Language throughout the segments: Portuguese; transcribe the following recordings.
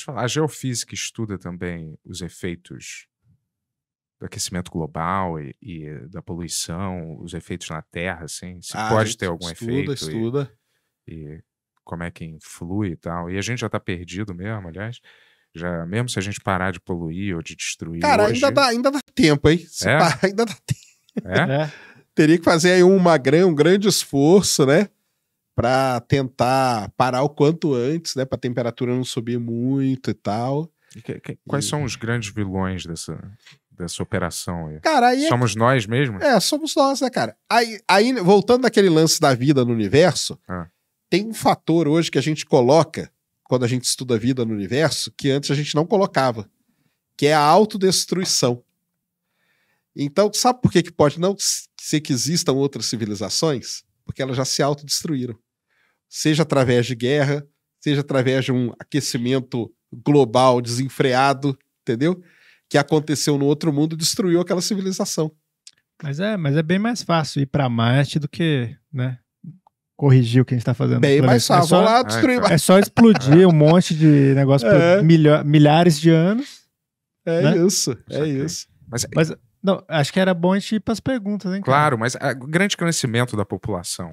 falar, a geofísica estuda também os efeitos do aquecimento global e, e da poluição, os efeitos na Terra, assim, se ah, pode ter algum estuda, efeito. Estuda, e, e como é que influi e tal. E a gente já está perdido mesmo, aliás. Já, mesmo se a gente parar de poluir ou de destruir. Cara, hoje... ainda, dá, ainda dá tempo, hein? Se é? parar, ainda dá tempo. É? É. Teria que fazer aí uma, um grande esforço, né? para tentar parar o quanto antes, né? Para a temperatura não subir muito e tal. E que, que, quais e... são os grandes vilões dessa, dessa operação aí? Cara, aí é somos é... nós mesmo? É, somos nós, né, cara? Aí, aí voltando daquele lance da vida no universo, ah. tem um fator hoje que a gente coloca quando a gente estuda a vida no universo que antes a gente não colocava, que é a autodestruição. Então, sabe por que, que pode não ser que existam outras civilizações? porque elas já se autodestruíram. Seja através de guerra, seja através de um aquecimento global desenfreado, entendeu? Que aconteceu no outro mundo, destruiu aquela civilização. Mas é, mas é bem mais fácil ir para Marte do que, né? Corrigir o que a gente está fazendo. Bem mais fácil, é só, lá destruir. É só explodir um monte de negócio é. por milha, milhares de anos. É né? isso, é isso. Mas, mas não, acho que era bom a gente ir para as perguntas, hein? Cara? Claro, mas a, ah, grande crescimento da população.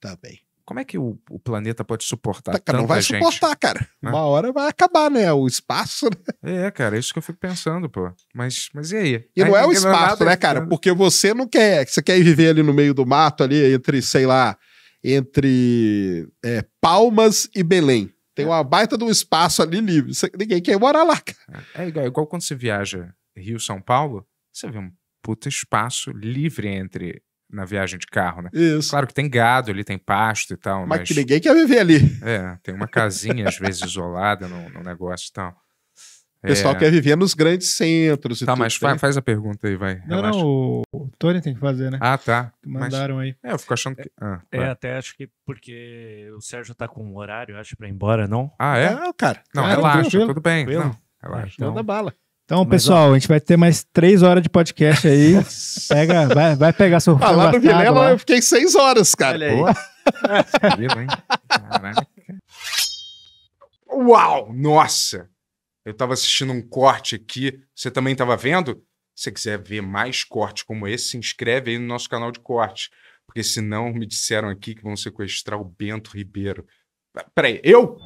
Tá bem. Como é que o, o planeta pode suportar tá, cara, Não vai gente, suportar, cara. Né? Uma hora vai acabar, né? O espaço, né? É, cara, é isso que eu fico pensando, pô. Mas, mas e aí? E aí é não é o espaço, né, cara? Porque você não quer... Você quer viver ali no meio do mato, ali entre, sei lá, entre é, Palmas e Belém. Tem é. uma baita de um espaço ali livre. Ninguém quer morar lá, cara. É é igual é quando você viaja Rio-São Paulo, você vê um puta espaço livre entre na viagem de carro, né? Isso. Claro que tem gado ali, tem pasto e tal. Mas, mas... que ninguém quer viver ali. É, tem uma casinha, às vezes, isolada no, no negócio e tal. O pessoal é... quer viver nos grandes centros. Tá, mas né? faz a pergunta aí, vai. Não, não, o, Tony tem que fazer, né? Ah, tá. mandaram mas... aí. É, eu fico achando que. Ah, é, até acho que porque o Sérgio tá com um horário, acho, pra ir embora, não? Ah, é? Não, cara. Não, cara, relaxa, tudo bem. Não, relaxa. Manda bala. Então, Mas, pessoal, ó, a gente vai ter mais três horas de podcast aí. Pega, vai, vai pegar seu Ah, lá no Vilela lá. eu fiquei seis horas, cara. Olha tá Uau! Nossa! Eu estava assistindo um corte aqui. Você também estava vendo? Se você quiser ver mais cortes como esse, se inscreve aí no nosso canal de corte. Porque senão me disseram aqui que vão sequestrar o Bento Ribeiro. Peraí, eu?